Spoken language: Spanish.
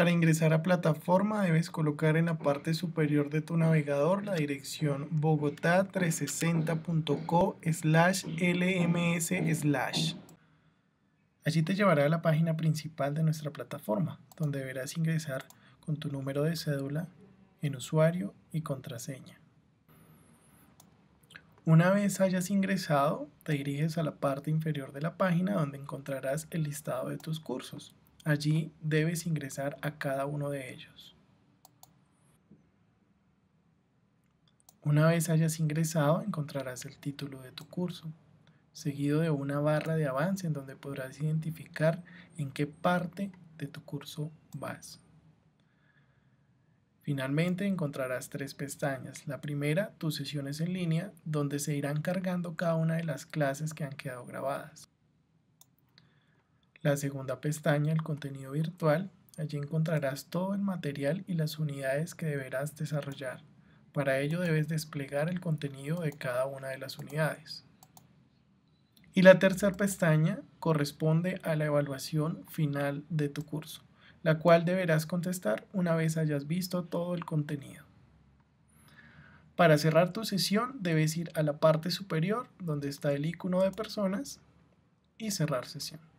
Para ingresar a plataforma debes colocar en la parte superior de tu navegador la dirección bogotá360.co slash lms Allí te llevará a la página principal de nuestra plataforma, donde deberás ingresar con tu número de cédula, en usuario y contraseña. Una vez hayas ingresado, te diriges a la parte inferior de la página donde encontrarás el listado de tus cursos. Allí debes ingresar a cada uno de ellos. Una vez hayas ingresado, encontrarás el título de tu curso, seguido de una barra de avance en donde podrás identificar en qué parte de tu curso vas. Finalmente encontrarás tres pestañas. La primera, tus sesiones en línea, donde se irán cargando cada una de las clases que han quedado grabadas. La segunda pestaña, el contenido virtual, allí encontrarás todo el material y las unidades que deberás desarrollar. Para ello debes desplegar el contenido de cada una de las unidades. Y la tercera pestaña corresponde a la evaluación final de tu curso, la cual deberás contestar una vez hayas visto todo el contenido. Para cerrar tu sesión debes ir a la parte superior donde está el icono de personas y cerrar sesión.